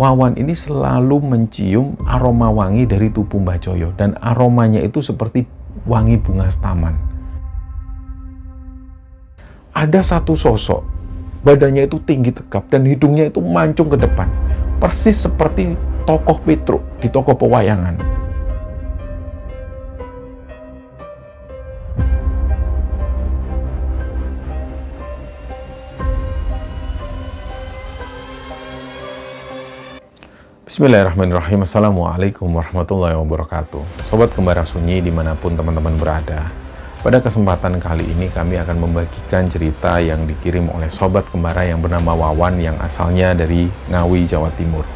Wawan ini selalu mencium aroma wangi dari tubuh Mbah Joyo dan aromanya itu seperti wangi bunga setaman. Ada satu sosok, badannya itu tinggi tegap dan hidungnya itu mancung ke depan, persis seperti tokoh Petruk di tokoh pewayangan. Bismillahirrahmanirrahim. Assalamualaikum warahmatullahi wabarakatuh. Sobat Kembara Sunyi dimanapun teman-teman berada. Pada kesempatan kali ini kami akan membagikan cerita yang dikirim oleh Sobat Kembara yang bernama Wawan yang asalnya dari Ngawi, Jawa Timur.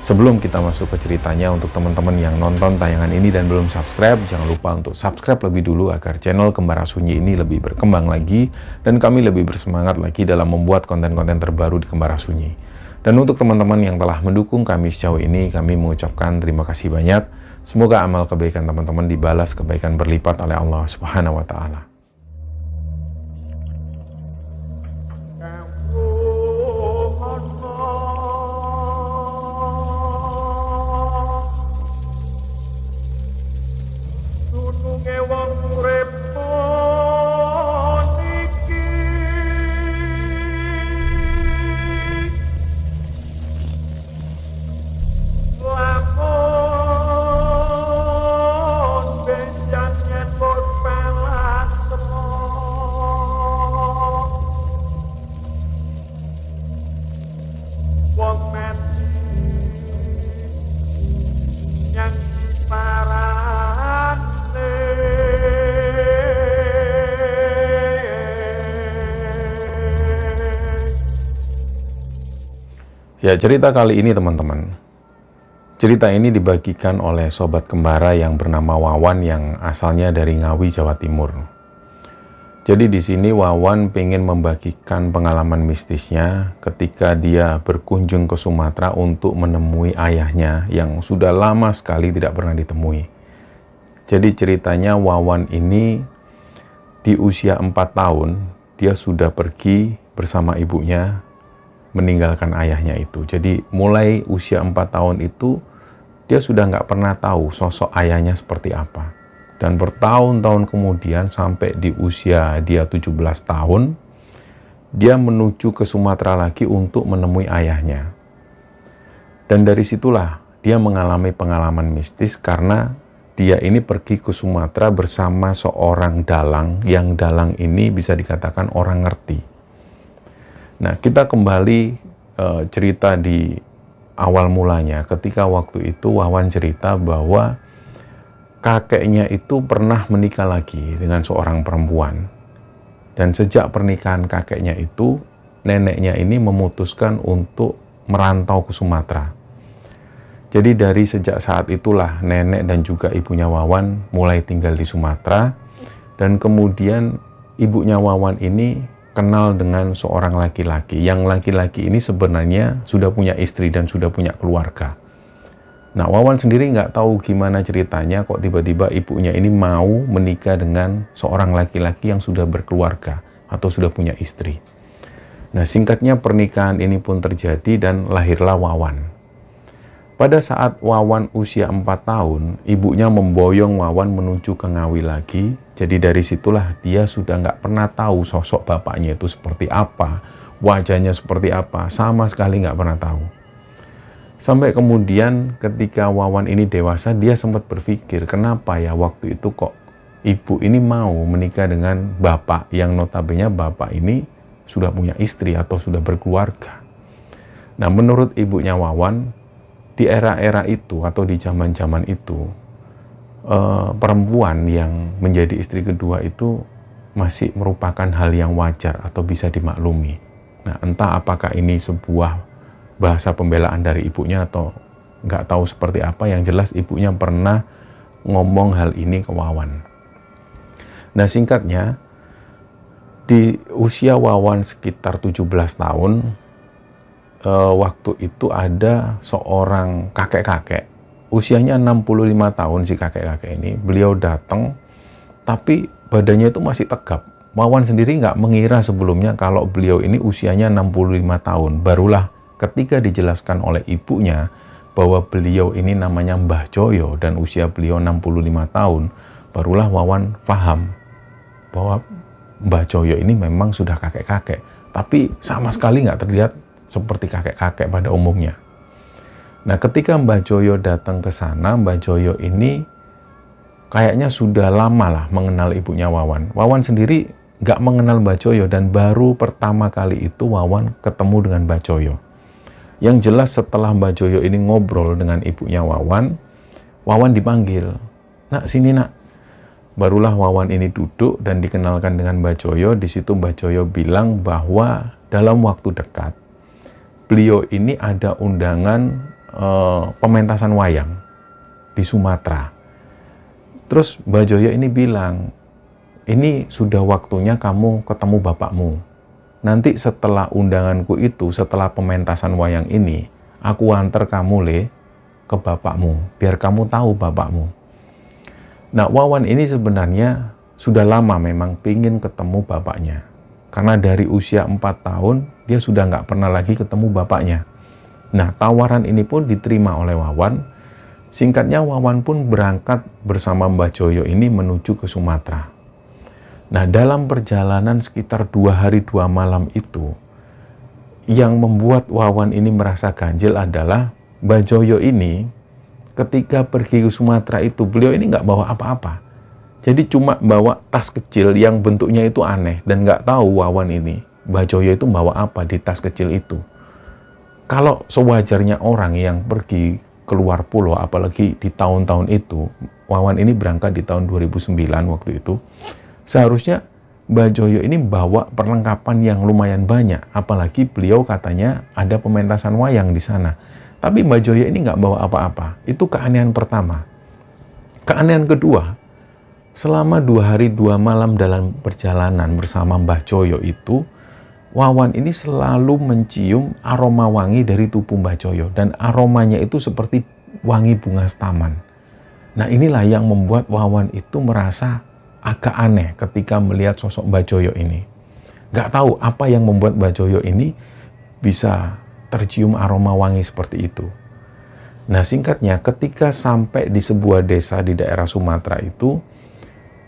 Sebelum kita masuk ke ceritanya untuk teman-teman yang nonton tayangan ini dan belum subscribe, jangan lupa untuk subscribe lebih dulu agar channel Kembara Sunyi ini lebih berkembang lagi dan kami lebih bersemangat lagi dalam membuat konten-konten terbaru di Kembara Sunyi. Dan untuk teman-teman yang telah mendukung kami sejauh ini, kami mengucapkan terima kasih banyak. Semoga amal kebaikan teman-teman dibalas kebaikan berlipat oleh Allah Subhanahu wa taala. Ya, cerita kali ini teman-teman. Cerita ini dibagikan oleh sobat kembara yang bernama Wawan yang asalnya dari Ngawi, Jawa Timur. Jadi di sini Wawan ingin membagikan pengalaman mistisnya ketika dia berkunjung ke Sumatera untuk menemui ayahnya yang sudah lama sekali tidak pernah ditemui. Jadi ceritanya Wawan ini di usia 4 tahun dia sudah pergi bersama ibunya meninggalkan ayahnya itu. Jadi mulai usia 4 tahun itu dia sudah nggak pernah tahu sosok ayahnya seperti apa. Dan bertahun-tahun kemudian sampai di usia dia 17 tahun, dia menuju ke Sumatera lagi untuk menemui ayahnya. Dan dari situlah dia mengalami pengalaman mistis karena dia ini pergi ke Sumatera bersama seorang dalang yang dalang ini bisa dikatakan orang ngerti Nah, kita kembali e, cerita di awal mulanya ketika waktu itu Wawan cerita bahwa kakeknya itu pernah menikah lagi dengan seorang perempuan. Dan sejak pernikahan kakeknya itu, neneknya ini memutuskan untuk merantau ke Sumatera. Jadi dari sejak saat itulah nenek dan juga ibunya Wawan mulai tinggal di Sumatera dan kemudian ibunya Wawan ini kenal dengan seorang laki-laki yang laki-laki ini sebenarnya sudah punya istri dan sudah punya keluarga. Nah, Wawan sendiri nggak tahu gimana ceritanya kok tiba-tiba ibunya ini mau menikah dengan seorang laki-laki yang sudah berkeluarga atau sudah punya istri. Nah, singkatnya pernikahan ini pun terjadi dan lahirlah Wawan. Pada saat Wawan usia 4 tahun, ibunya memboyong Wawan menuju ke Ngawi lagi jadi dari situlah dia sudah nggak pernah tahu sosok bapaknya itu seperti apa, wajahnya seperti apa, sama sekali nggak pernah tahu. Sampai kemudian ketika Wawan ini dewasa, dia sempat berpikir, kenapa ya waktu itu kok ibu ini mau menikah dengan bapak yang notabene bapak ini sudah punya istri atau sudah berkeluarga. Nah menurut ibunya Wawan, di era-era itu atau di zaman-zaman itu, Eh, perempuan yang menjadi istri kedua itu masih merupakan hal yang wajar atau bisa dimaklumi. Nah, entah apakah ini sebuah bahasa pembelaan dari ibunya atau nggak tahu seperti apa, yang jelas ibunya pernah ngomong hal ini ke Wawan. Nah, singkatnya, di usia Wawan sekitar 17 tahun, eh, waktu itu ada seorang kakek-kakek usianya 65 tahun si kakek-kakek ini beliau datang tapi badannya itu masih tegap Wawan sendiri nggak mengira sebelumnya kalau beliau ini usianya 65 tahun barulah ketika dijelaskan oleh ibunya bahwa beliau ini namanya Mbah Joyo dan usia beliau 65 tahun barulah Wawan paham bahwa Mbah Joyo ini memang sudah kakek-kakek tapi sama sekali nggak terlihat seperti kakek-kakek pada umumnya Nah, ketika Mbah Joyo datang ke sana, Mbah Joyo ini kayaknya sudah lama lah mengenal ibunya Wawan. Wawan sendiri gak mengenal Mbah Joyo dan baru pertama kali itu Wawan ketemu dengan Mbah Joyo. Yang jelas setelah Mbah Joyo ini ngobrol dengan ibunya Wawan, Wawan dipanggil. Nak, sini nak. Barulah Wawan ini duduk dan dikenalkan dengan Mbah Joyo. Di situ Mbah Joyo bilang bahwa dalam waktu dekat, beliau ini ada undangan Eh, pementasan wayang di Sumatera. Terus Mbak Joyo ini bilang, ini sudah waktunya kamu ketemu bapakmu. Nanti setelah undanganku itu, setelah pementasan wayang ini, aku antar kamu le ke bapakmu, biar kamu tahu bapakmu. Nah, Wawan ini sebenarnya sudah lama memang pingin ketemu bapaknya. Karena dari usia 4 tahun, dia sudah nggak pernah lagi ketemu bapaknya. Nah, tawaran ini pun diterima oleh Wawan. Singkatnya, Wawan pun berangkat bersama Mbah Joyo ini menuju ke Sumatera. Nah, dalam perjalanan sekitar dua hari dua malam itu, yang membuat Wawan ini merasa ganjil adalah Mbah Joyo ini ketika pergi ke Sumatera itu, beliau ini nggak bawa apa-apa. Jadi cuma bawa tas kecil yang bentuknya itu aneh dan nggak tahu Wawan ini. Mbah Joyo itu bawa apa di tas kecil itu kalau sewajarnya orang yang pergi keluar pulau, apalagi di tahun-tahun itu, Wawan ini berangkat di tahun 2009 waktu itu, seharusnya Mbak Joyo ini bawa perlengkapan yang lumayan banyak, apalagi beliau katanya ada pementasan wayang di sana. Tapi Mbak Joyo ini nggak bawa apa-apa. Itu keanehan pertama. Keanehan kedua, selama dua hari dua malam dalam perjalanan bersama Mbah Joyo itu, Wawan ini selalu mencium aroma wangi dari tubuh Mbah Joyo dan aromanya itu seperti wangi bunga taman. Nah inilah yang membuat Wawan itu merasa agak aneh ketika melihat sosok Mbah Joyo ini. Gak tahu apa yang membuat Mbah Joyo ini bisa tercium aroma wangi seperti itu. Nah singkatnya ketika sampai di sebuah desa di daerah Sumatera itu,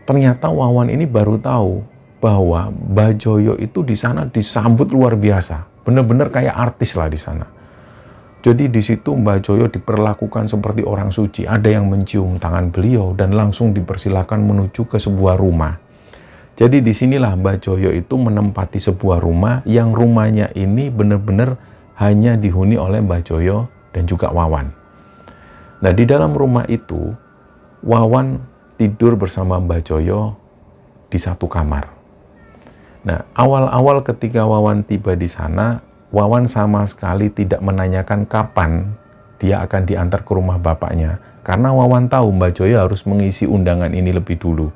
ternyata Wawan ini baru tahu bahwa Bajoyo itu di sana disambut luar biasa. benar-benar kayak artis lah di sana. Jadi di situ Mbak Joyo diperlakukan seperti orang suci. Ada yang mencium tangan beliau dan langsung dipersilakan menuju ke sebuah rumah. Jadi disinilah Mbak Joyo itu menempati sebuah rumah yang rumahnya ini benar-benar hanya dihuni oleh Mbak Joyo dan juga Wawan. Nah di dalam rumah itu Wawan tidur bersama Mbak Joyo di satu kamar. Nah, awal-awal ketika Wawan tiba di sana, Wawan sama sekali tidak menanyakan kapan dia akan diantar ke rumah bapaknya. Karena Wawan tahu Mbak Joya harus mengisi undangan ini lebih dulu.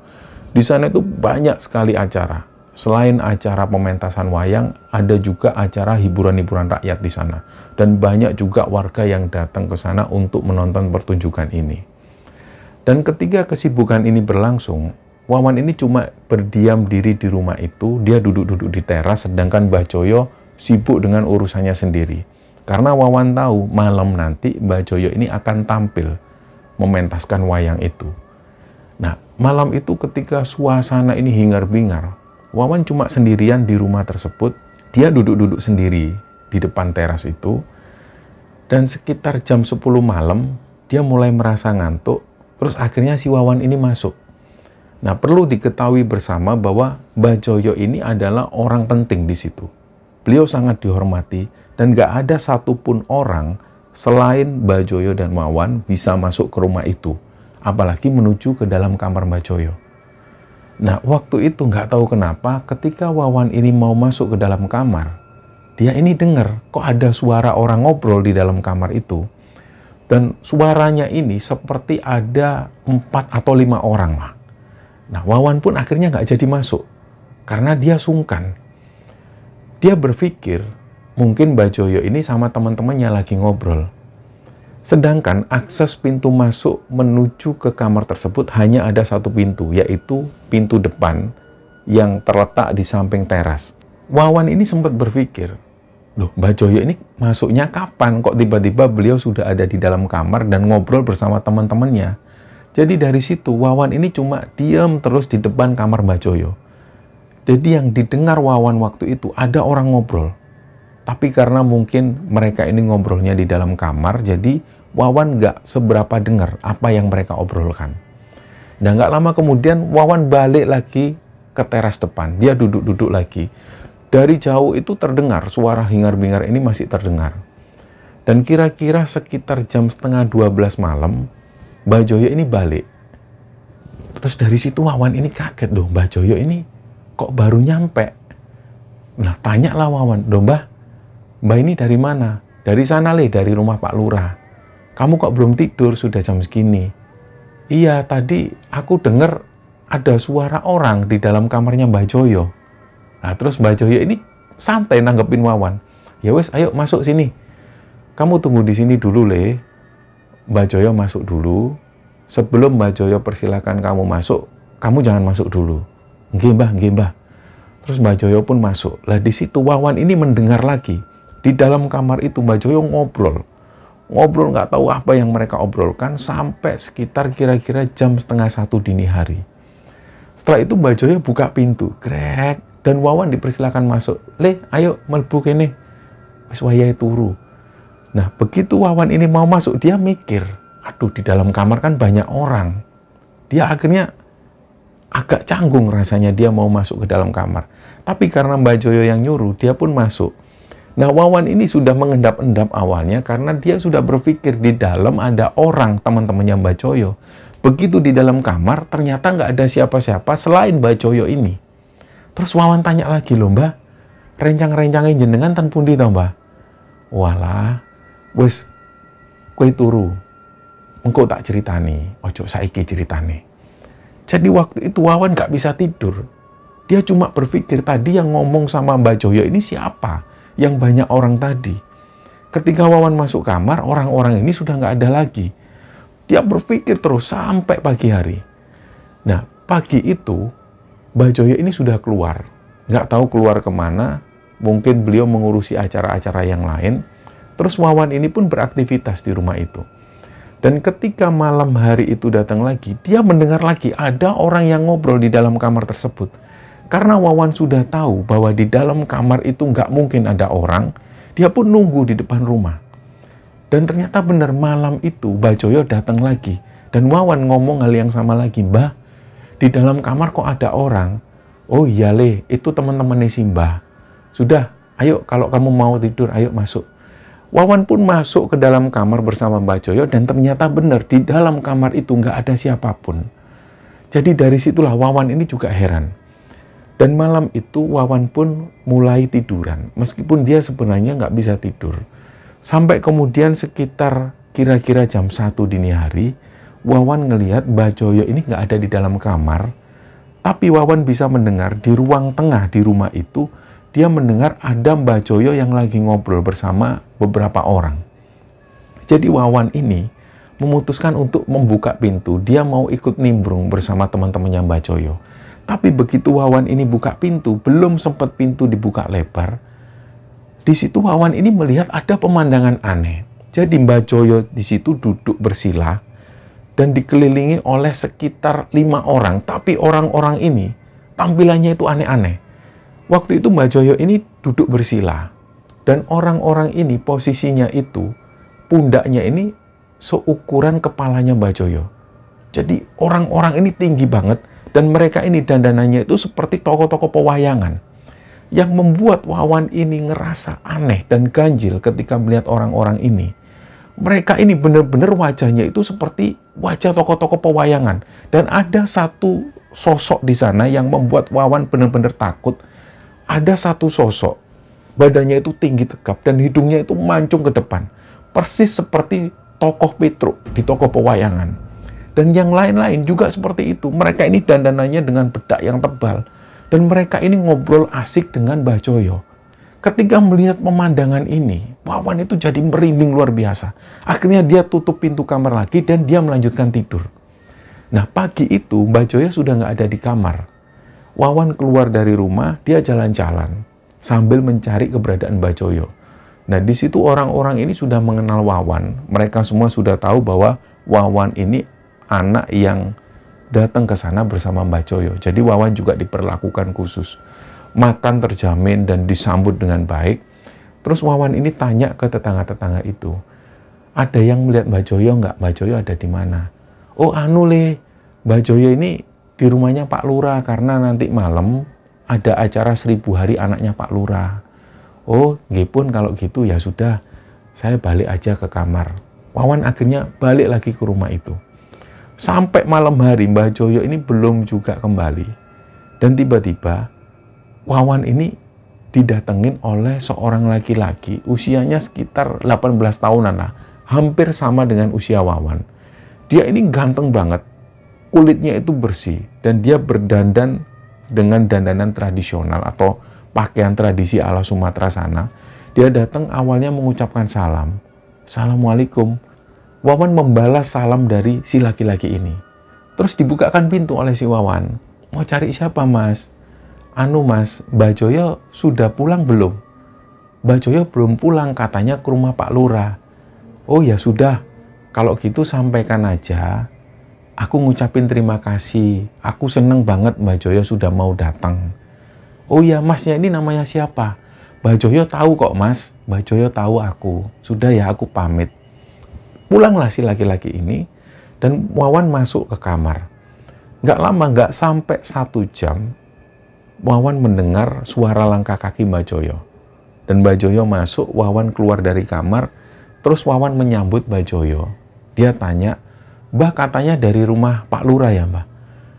Di sana itu banyak sekali acara. Selain acara pementasan wayang, ada juga acara hiburan-hiburan rakyat di sana. Dan banyak juga warga yang datang ke sana untuk menonton pertunjukan ini. Dan ketika kesibukan ini berlangsung, Wawan ini cuma berdiam diri di rumah itu, dia duduk-duduk di teras, sedangkan Mbah Joyo sibuk dengan urusannya sendiri. Karena Wawan tahu malam nanti Mbah Joyo ini akan tampil mementaskan wayang itu. Nah, malam itu ketika suasana ini hingar-bingar, Wawan cuma sendirian di rumah tersebut, dia duduk-duduk sendiri di depan teras itu, dan sekitar jam 10 malam, dia mulai merasa ngantuk, terus akhirnya si Wawan ini masuk Nah, perlu diketahui bersama bahwa Bajoyo ini adalah orang penting di situ. Beliau sangat dihormati dan gak ada satupun orang selain Bajoyo dan Mawan bisa masuk ke rumah itu. Apalagi menuju ke dalam kamar Bajoyo. Nah, waktu itu gak tahu kenapa ketika Wawan ini mau masuk ke dalam kamar, dia ini dengar kok ada suara orang ngobrol di dalam kamar itu. Dan suaranya ini seperti ada empat atau lima orang lah Nah, Wawan pun akhirnya nggak jadi masuk karena dia sungkan. Dia berpikir mungkin Mbak Joyo ini sama teman-temannya lagi ngobrol. Sedangkan akses pintu masuk menuju ke kamar tersebut hanya ada satu pintu, yaitu pintu depan yang terletak di samping teras. Wawan ini sempat berpikir, loh Mbak Joyo ini masuknya kapan? Kok tiba-tiba beliau sudah ada di dalam kamar dan ngobrol bersama teman-temannya? Jadi dari situ Wawan ini cuma diam terus di depan kamar Mbak Joyo. Jadi yang didengar Wawan waktu itu ada orang ngobrol. Tapi karena mungkin mereka ini ngobrolnya di dalam kamar, jadi Wawan nggak seberapa dengar apa yang mereka obrolkan. Dan nah, nggak lama kemudian Wawan balik lagi ke teras depan. Dia duduk-duduk lagi. Dari jauh itu terdengar suara hingar-bingar ini masih terdengar. Dan kira-kira sekitar jam setengah 12 malam, Mbak Joyo ini balik. Terus dari situ Wawan ini kaget dong, Mbak Joyo ini kok baru nyampe. Nah, tanya lah Wawan, dong Mbak ini dari mana? Dari sana leh, dari rumah Pak Lurah. Kamu kok belum tidur, sudah jam segini? Iya, tadi aku dengar ada suara orang di dalam kamarnya Mbak Joyo. Nah, terus Mbak Joyo ini santai nanggepin Wawan. Ya wes, ayo masuk sini. Kamu tunggu di sini dulu, Le. Mbak Joyo masuk dulu. Sebelum Mbak Joyo persilahkan kamu masuk, kamu jangan masuk dulu. Gimbah, gimbah. Terus Mbak Joyo pun masuk. Lah di situ Wawan ini mendengar lagi. Di dalam kamar itu Mbak Joyo ngobrol. Ngobrol nggak tahu apa yang mereka obrolkan sampai sekitar kira-kira jam setengah satu dini hari. Setelah itu Mbak Joyo buka pintu. krek Dan Wawan dipersilakan masuk. Le, ayo melbu kene. Wis wayahe turu. Nah, begitu Wawan ini mau masuk, dia mikir, aduh di dalam kamar kan banyak orang. Dia akhirnya agak canggung rasanya dia mau masuk ke dalam kamar. Tapi karena Mbak Joyo yang nyuruh, dia pun masuk. Nah, Wawan ini sudah mengendap-endap awalnya karena dia sudah berpikir di dalam ada orang teman-temannya Mbak Joyo. Begitu di dalam kamar, ternyata nggak ada siapa-siapa selain Mbak Joyo ini. Terus Wawan tanya lagi, loh Mbak, rencang rencangin jenengan tanpa pundi tau Mbak? Walah, wes kue turu engkau tak ceritani ojo saiki ceritani jadi waktu itu Wawan gak bisa tidur dia cuma berpikir tadi yang ngomong sama Mbak Joyo ini siapa yang banyak orang tadi ketika Wawan masuk kamar orang-orang ini sudah gak ada lagi dia berpikir terus sampai pagi hari nah pagi itu Mbak Joyo ini sudah keluar gak tahu keluar kemana mungkin beliau mengurusi acara-acara yang lain Terus Wawan ini pun beraktivitas di rumah itu. Dan ketika malam hari itu datang lagi, dia mendengar lagi ada orang yang ngobrol di dalam kamar tersebut. Karena Wawan sudah tahu bahwa di dalam kamar itu nggak mungkin ada orang, dia pun nunggu di depan rumah. Dan ternyata benar malam itu Bajoyo datang lagi. Dan Wawan ngomong hal yang sama lagi, Mbah, di dalam kamar kok ada orang? Oh iya leh, itu teman-temannya si Mbah. Sudah, ayo kalau kamu mau tidur, ayo masuk. Wawan pun masuk ke dalam kamar bersama Mbak Joyo dan ternyata benar di dalam kamar itu nggak ada siapapun. Jadi dari situlah Wawan ini juga heran. Dan malam itu Wawan pun mulai tiduran, meskipun dia sebenarnya nggak bisa tidur. Sampai kemudian sekitar kira-kira jam 1 dini hari, Wawan ngelihat Mbak Joyo ini nggak ada di dalam kamar, tapi Wawan bisa mendengar di ruang tengah di rumah itu dia mendengar ada Mbah Joyo yang lagi ngobrol bersama beberapa orang. Jadi Wawan ini memutuskan untuk membuka pintu. Dia mau ikut nimbrung bersama teman-temannya Mbah Joyo. Tapi begitu Wawan ini buka pintu, belum sempat pintu dibuka lebar, di situ Wawan ini melihat ada pemandangan aneh. Jadi Mbah Joyo di situ duduk bersila dan dikelilingi oleh sekitar lima orang. Tapi orang-orang ini tampilannya itu aneh-aneh. Waktu itu Mbak Joyo ini duduk bersila. Dan orang-orang ini posisinya itu, pundaknya ini seukuran kepalanya Mbak Joyo. Jadi orang-orang ini tinggi banget dan mereka ini dandanannya itu seperti toko-toko pewayangan. Yang membuat Wawan ini ngerasa aneh dan ganjil ketika melihat orang-orang ini. Mereka ini benar-benar wajahnya itu seperti wajah toko-toko pewayangan. Dan ada satu sosok di sana yang membuat Wawan benar-benar takut ada satu sosok, badannya itu tinggi tegap dan hidungnya itu mancung ke depan. Persis seperti tokoh Petruk di tokoh pewayangan. Dan yang lain-lain juga seperti itu. Mereka ini dandanannya dengan bedak yang tebal. Dan mereka ini ngobrol asik dengan Mbah Joyo. Ketika melihat pemandangan ini, Wawan itu jadi merinding luar biasa. Akhirnya dia tutup pintu kamar lagi dan dia melanjutkan tidur. Nah pagi itu Mbah Joyo sudah nggak ada di kamar. Wawan keluar dari rumah, dia jalan-jalan sambil mencari keberadaan Mbak Joyo. Nah, di situ orang-orang ini sudah mengenal Wawan. Mereka semua sudah tahu bahwa Wawan ini anak yang datang ke sana bersama Mbak Joyo. Jadi Wawan juga diperlakukan khusus. Makan terjamin dan disambut dengan baik. Terus Wawan ini tanya ke tetangga-tetangga itu, ada yang melihat Mbak Joyo nggak? Mbak Joyo ada di mana? Oh anu le, Mbak Joyo ini di rumahnya Pak Lura karena nanti malam ada acara seribu hari anaknya Pak Lura. Oh, pun kalau gitu ya sudah, saya balik aja ke kamar. Wawan akhirnya balik lagi ke rumah itu. Sampai malam hari Mbah Joyo ini belum juga kembali. Dan tiba-tiba Wawan ini didatengin oleh seorang laki-laki usianya sekitar 18 tahunan lah. Hampir sama dengan usia Wawan. Dia ini ganteng banget, kulitnya itu bersih dan dia berdandan dengan dandanan tradisional atau pakaian tradisi ala Sumatera sana. Dia datang awalnya mengucapkan salam. Assalamualaikum. Wawan membalas salam dari si laki-laki ini. Terus dibukakan pintu oleh si Wawan. Mau cari siapa mas? Anu mas, Mbak Joyo sudah pulang belum? Mbak Joyo belum pulang katanya ke rumah Pak Lurah. Oh ya sudah, kalau gitu sampaikan aja aku ngucapin terima kasih. Aku seneng banget Mbak Joyo sudah mau datang. Oh iya masnya ini namanya siapa? Mbak Joyo tahu kok mas. Mbak Joyo tahu aku. Sudah ya aku pamit. Pulanglah si laki-laki ini. Dan Wawan masuk ke kamar. Gak lama, gak sampai satu jam, Wawan mendengar suara langkah kaki Mbak Joyo. Dan Mbak Joyo masuk, Wawan keluar dari kamar, terus Wawan menyambut Mbak Joyo. Dia tanya, Mbah katanya dari rumah Pak Lura ya Mbah?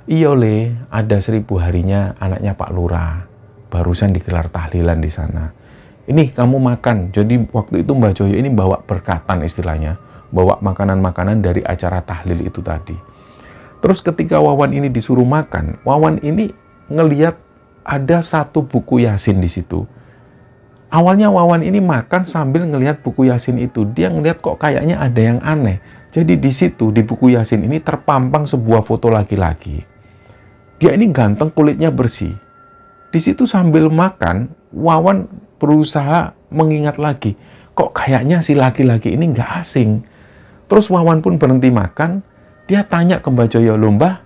Iya le, ada seribu harinya anaknya Pak Lura. Barusan digelar tahlilan di sana. Ini kamu makan. Jadi waktu itu Mbah Joyo ini bawa berkatan istilahnya. Bawa makanan-makanan dari acara tahlil itu tadi. Terus ketika Wawan ini disuruh makan, Wawan ini ngeliat ada satu buku Yasin di situ Awalnya Wawan ini makan sambil ngelihat buku Yasin itu. Dia ngelihat kok kayaknya ada yang aneh. Jadi di situ, di buku Yasin ini terpampang sebuah foto laki-laki. Dia ini ganteng, kulitnya bersih. Di situ sambil makan, Wawan berusaha mengingat lagi. Kok kayaknya si laki-laki ini nggak asing. Terus Wawan pun berhenti makan. Dia tanya ke Mbak Joyo, Lomba,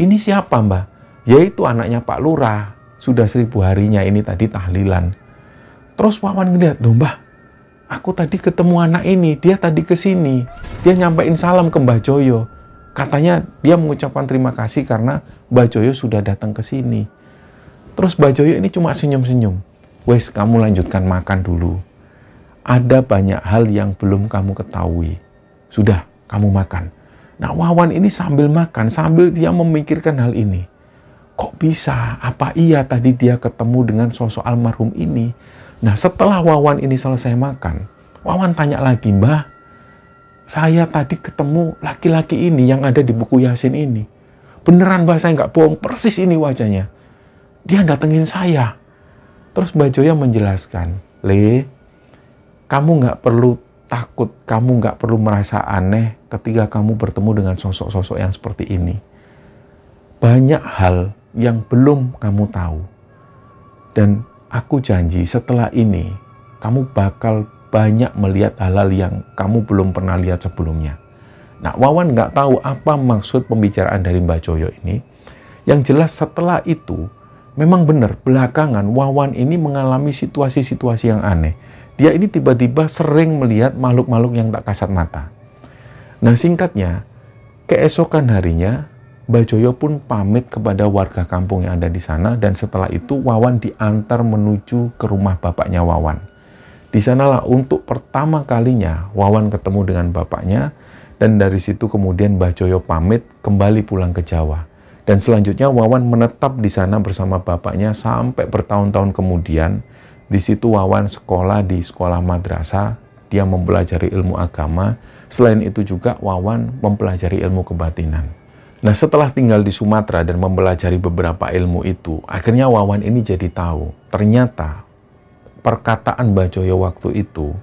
ini siapa Mbak? Yaitu anaknya Pak Lurah. Sudah seribu harinya ini tadi tahlilan. Terus Wawan ngeliat, dong mbah, aku tadi ketemu anak ini, dia tadi kesini. dia nyampein salam ke Mbah Joyo. Katanya dia mengucapkan terima kasih karena Mbah Joyo sudah datang kesini. Terus Mbah Joyo ini cuma senyum-senyum. Wes, kamu lanjutkan makan dulu. Ada banyak hal yang belum kamu ketahui. Sudah, kamu makan. Nah, Wawan ini sambil makan, sambil dia memikirkan hal ini. Kok bisa? Apa iya tadi dia ketemu dengan sosok almarhum ini? Nah setelah Wawan ini selesai makan, Wawan tanya lagi, Mbah, saya tadi ketemu laki-laki ini yang ada di buku Yasin ini. Beneran Mbah, saya nggak bohong, persis ini wajahnya. Dia datengin saya. Terus Mbak Joya menjelaskan, Le, kamu nggak perlu takut, kamu nggak perlu merasa aneh ketika kamu bertemu dengan sosok-sosok yang seperti ini. Banyak hal yang belum kamu tahu. Dan Aku janji setelah ini kamu bakal banyak melihat halal yang kamu belum pernah lihat sebelumnya. Nah, Wawan nggak tahu apa maksud pembicaraan dari Mbak Joyo ini. Yang jelas setelah itu, memang benar belakangan Wawan ini mengalami situasi-situasi yang aneh. Dia ini tiba-tiba sering melihat makhluk-makhluk yang tak kasat mata. Nah singkatnya, keesokan harinya Bajoyo pun pamit kepada warga kampung yang ada di sana dan setelah itu Wawan diantar menuju ke rumah bapaknya Wawan. Di sanalah untuk pertama kalinya Wawan ketemu dengan bapaknya dan dari situ kemudian Bajoyo pamit kembali pulang ke Jawa. Dan selanjutnya Wawan menetap di sana bersama bapaknya sampai bertahun-tahun kemudian. Di situ Wawan sekolah di sekolah madrasah, dia mempelajari ilmu agama. Selain itu juga Wawan mempelajari ilmu kebatinan. Nah, setelah tinggal di Sumatera dan mempelajari beberapa ilmu itu, akhirnya Wawan ini jadi tahu. Ternyata perkataan Mbak Joyo waktu itu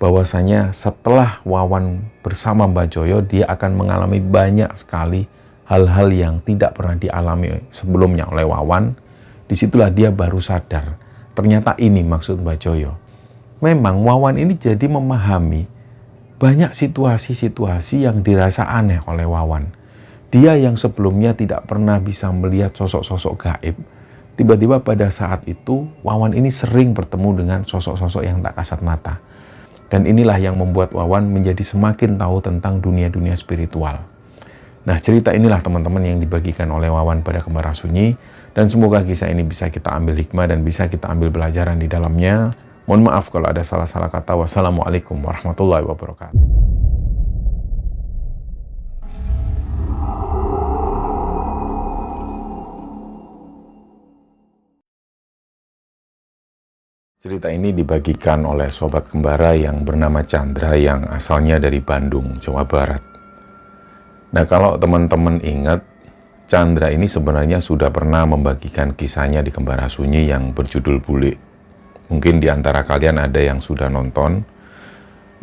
bahwasanya setelah Wawan bersama Mbak Joyo dia akan mengalami banyak sekali hal-hal yang tidak pernah dialami sebelumnya oleh Wawan. Disitulah dia baru sadar. Ternyata ini maksud Mbak Joyo. Memang Wawan ini jadi memahami banyak situasi-situasi yang dirasa aneh oleh Wawan dia yang sebelumnya tidak pernah bisa melihat sosok-sosok gaib, tiba-tiba pada saat itu Wawan ini sering bertemu dengan sosok-sosok yang tak kasat mata. Dan inilah yang membuat Wawan menjadi semakin tahu tentang dunia-dunia spiritual. Nah, cerita inilah teman-teman yang dibagikan oleh Wawan pada kembara Sunyi dan semoga kisah ini bisa kita ambil hikmah dan bisa kita ambil pelajaran di dalamnya. Mohon maaf kalau ada salah-salah kata. Wassalamualaikum warahmatullahi wabarakatuh. Cerita ini dibagikan oleh sobat kembara yang bernama Chandra yang asalnya dari Bandung, Jawa Barat. Nah, kalau teman-teman ingat, Chandra ini sebenarnya sudah pernah membagikan kisahnya di Kembara Sunyi yang berjudul Bule. Mungkin di antara kalian ada yang sudah nonton.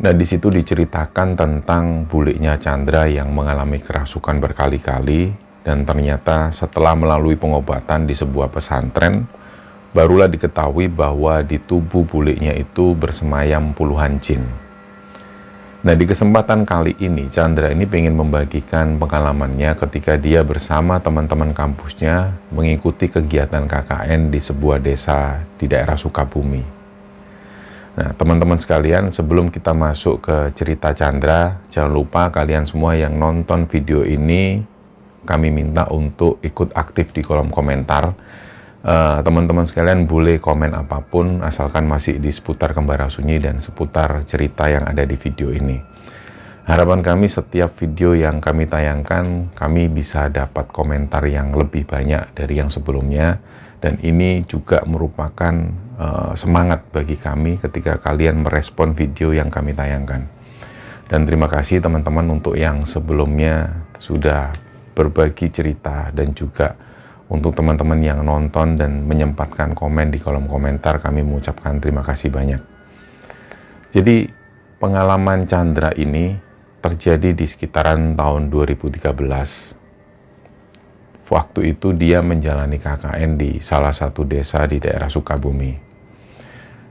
Nah, di situ diceritakan tentang bulenya Chandra yang mengalami kerasukan berkali-kali dan ternyata setelah melalui pengobatan di sebuah pesantren, barulah diketahui bahwa di tubuh buliknya itu bersemayam puluhan jin. Nah, di kesempatan kali ini, Chandra ini ingin membagikan pengalamannya ketika dia bersama teman-teman kampusnya mengikuti kegiatan KKN di sebuah desa di daerah Sukabumi. Nah, teman-teman sekalian, sebelum kita masuk ke cerita Chandra, jangan lupa kalian semua yang nonton video ini, kami minta untuk ikut aktif di kolom komentar Eh, teman-teman uh, sekalian boleh komen apapun asalkan masih di seputar Kembara Sunyi dan seputar cerita yang ada di video ini. Harapan kami setiap video yang kami tayangkan, kami bisa dapat komentar yang lebih banyak dari yang sebelumnya. Dan ini juga merupakan uh, semangat bagi kami ketika kalian merespon video yang kami tayangkan. Dan terima kasih teman-teman untuk yang sebelumnya sudah berbagi cerita dan juga untuk teman-teman yang nonton dan menyempatkan komen di kolom komentar, kami mengucapkan terima kasih banyak. Jadi, pengalaman Chandra ini terjadi di sekitaran tahun 2013. Waktu itu dia menjalani KKN di salah satu desa di daerah Sukabumi.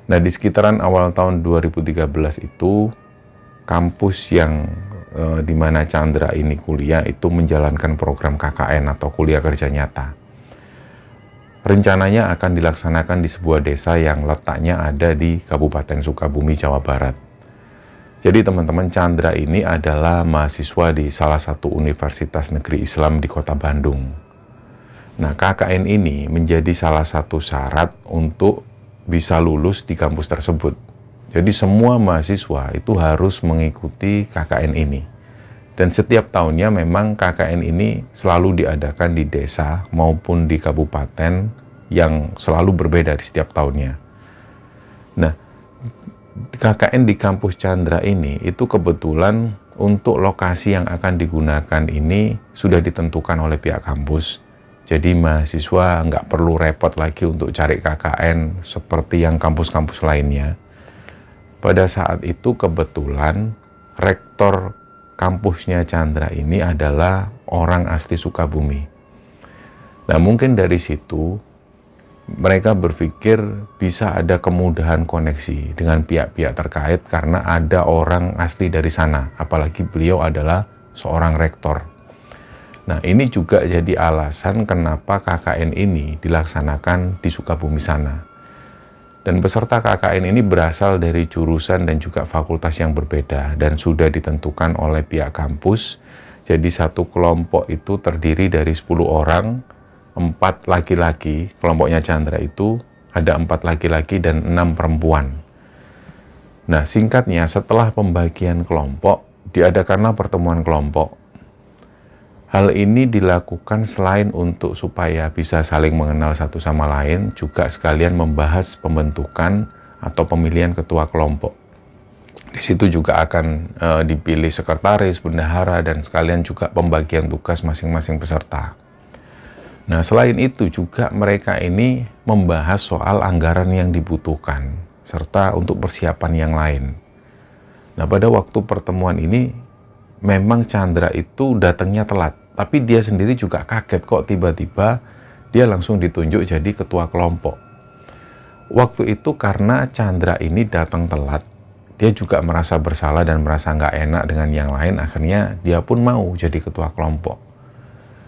Nah, di sekitaran awal tahun 2013 itu kampus yang e, di mana Chandra ini kuliah itu menjalankan program KKN atau kuliah kerja nyata rencananya akan dilaksanakan di sebuah desa yang letaknya ada di Kabupaten Sukabumi, Jawa Barat. Jadi teman-teman Chandra ini adalah mahasiswa di salah satu universitas negeri Islam di kota Bandung. Nah KKN ini menjadi salah satu syarat untuk bisa lulus di kampus tersebut. Jadi semua mahasiswa itu harus mengikuti KKN ini. Dan setiap tahunnya memang KKN ini selalu diadakan di desa maupun di kabupaten yang selalu berbeda di setiap tahunnya. Nah, KKN di kampus Chandra ini itu kebetulan untuk lokasi yang akan digunakan ini sudah ditentukan oleh pihak kampus. Jadi mahasiswa nggak perlu repot lagi untuk cari KKN seperti yang kampus-kampus lainnya. Pada saat itu kebetulan rektor kampusnya Chandra ini adalah orang asli Sukabumi. Nah mungkin dari situ mereka berpikir bisa ada kemudahan koneksi dengan pihak-pihak terkait karena ada orang asli dari sana. Apalagi beliau adalah seorang rektor. Nah ini juga jadi alasan kenapa KKN ini dilaksanakan di Sukabumi sana. Dan peserta KKN ini berasal dari jurusan dan juga fakultas yang berbeda dan sudah ditentukan oleh pihak kampus. Jadi satu kelompok itu terdiri dari 10 orang, empat laki-laki, kelompoknya Chandra itu ada empat laki-laki dan enam perempuan. Nah singkatnya setelah pembagian kelompok, diadakanlah pertemuan kelompok Hal ini dilakukan selain untuk supaya bisa saling mengenal satu sama lain, juga sekalian membahas pembentukan atau pemilihan ketua kelompok. Di situ juga akan e, dipilih sekretaris, bendahara, dan sekalian juga pembagian tugas masing-masing peserta. Nah, selain itu juga mereka ini membahas soal anggaran yang dibutuhkan, serta untuk persiapan yang lain. Nah, pada waktu pertemuan ini, memang Chandra itu datangnya telat tapi dia sendiri juga kaget kok tiba-tiba dia langsung ditunjuk jadi ketua kelompok. Waktu itu karena Chandra ini datang telat, dia juga merasa bersalah dan merasa nggak enak dengan yang lain, akhirnya dia pun mau jadi ketua kelompok.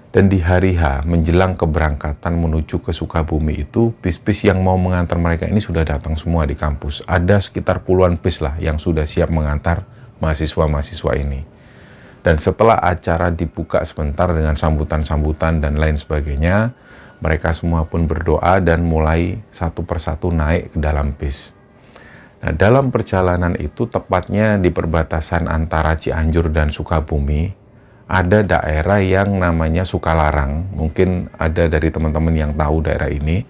Dan di hari H menjelang keberangkatan menuju ke Sukabumi itu, bis-bis yang mau mengantar mereka ini sudah datang semua di kampus. Ada sekitar puluhan bis lah yang sudah siap mengantar mahasiswa-mahasiswa ini. Dan setelah acara dibuka sebentar dengan sambutan-sambutan dan lain sebagainya, mereka semua pun berdoa dan mulai satu persatu naik ke dalam bis. Nah, dalam perjalanan itu tepatnya di perbatasan antara Cianjur dan Sukabumi, ada daerah yang namanya Sukalarang. Mungkin ada dari teman-teman yang tahu daerah ini.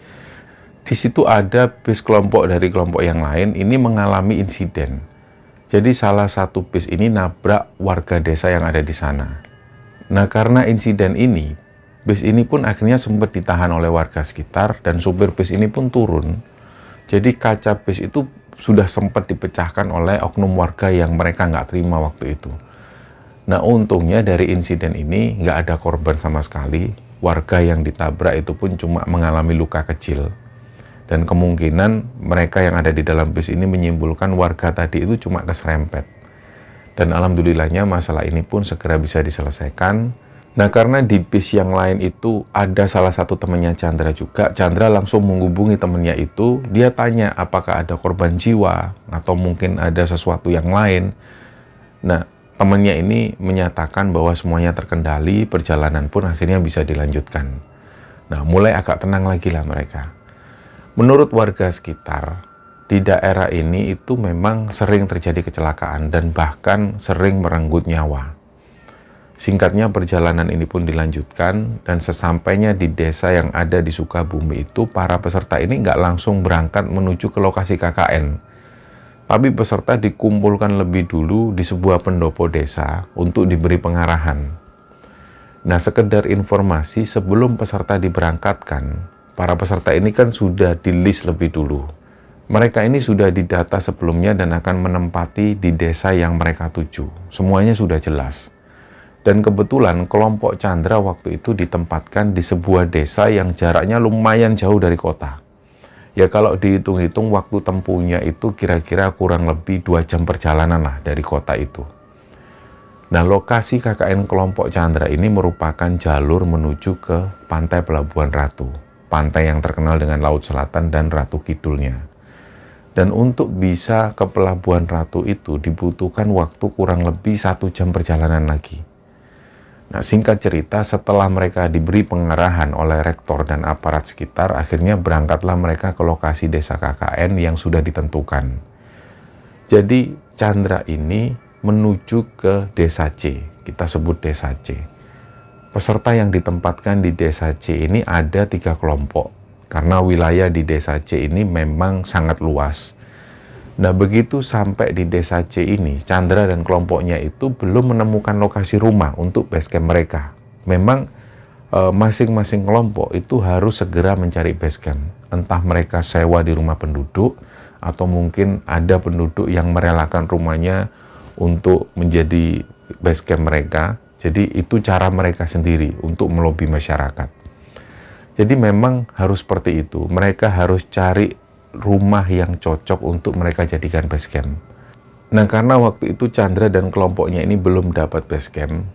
Di situ ada bis kelompok dari kelompok yang lain ini mengalami insiden jadi salah satu bis ini nabrak warga desa yang ada di sana. Nah karena insiden ini, bis ini pun akhirnya sempat ditahan oleh warga sekitar dan supir bis ini pun turun. Jadi kaca bis itu sudah sempat dipecahkan oleh oknum warga yang mereka nggak terima waktu itu. Nah untungnya dari insiden ini nggak ada korban sama sekali. Warga yang ditabrak itu pun cuma mengalami luka kecil dan kemungkinan mereka yang ada di dalam bis ini menyimpulkan warga tadi itu cuma keserempet. Dan alhamdulillahnya masalah ini pun segera bisa diselesaikan. Nah karena di bis yang lain itu ada salah satu temannya Chandra juga, Chandra langsung menghubungi temannya itu, dia tanya apakah ada korban jiwa atau mungkin ada sesuatu yang lain. Nah temannya ini menyatakan bahwa semuanya terkendali, perjalanan pun akhirnya bisa dilanjutkan. Nah mulai agak tenang lagi lah mereka. Menurut warga sekitar, di daerah ini itu memang sering terjadi kecelakaan dan bahkan sering merenggut nyawa. Singkatnya perjalanan ini pun dilanjutkan dan sesampainya di desa yang ada di Sukabumi itu para peserta ini nggak langsung berangkat menuju ke lokasi KKN. Tapi peserta dikumpulkan lebih dulu di sebuah pendopo desa untuk diberi pengarahan. Nah sekedar informasi sebelum peserta diberangkatkan, para peserta ini kan sudah di list lebih dulu. Mereka ini sudah didata sebelumnya dan akan menempati di desa yang mereka tuju. Semuanya sudah jelas. Dan kebetulan kelompok Chandra waktu itu ditempatkan di sebuah desa yang jaraknya lumayan jauh dari kota. Ya kalau dihitung-hitung waktu tempuhnya itu kira-kira kurang lebih dua jam perjalanan lah dari kota itu. Nah, lokasi KKN kelompok Chandra ini merupakan jalur menuju ke Pantai Pelabuhan Ratu pantai yang terkenal dengan Laut Selatan dan Ratu Kidulnya. Dan untuk bisa ke Pelabuhan Ratu itu dibutuhkan waktu kurang lebih satu jam perjalanan lagi. Nah, singkat cerita, setelah mereka diberi pengarahan oleh rektor dan aparat sekitar, akhirnya berangkatlah mereka ke lokasi desa KKN yang sudah ditentukan. Jadi, Chandra ini menuju ke desa C. Kita sebut desa C. Peserta yang ditempatkan di desa C ini ada tiga kelompok, karena wilayah di desa C ini memang sangat luas. Nah, begitu sampai di desa C ini, Chandra dan kelompoknya itu belum menemukan lokasi rumah untuk base camp mereka. Memang e, masing-masing e, kelompok itu harus segera mencari base camp. Entah mereka sewa di rumah penduduk atau mungkin ada penduduk yang merelakan rumahnya untuk menjadi base camp mereka jadi itu cara mereka sendiri untuk melobi masyarakat. Jadi memang harus seperti itu. Mereka harus cari rumah yang cocok untuk mereka jadikan base camp. Nah karena waktu itu Chandra dan kelompoknya ini belum dapat base camp,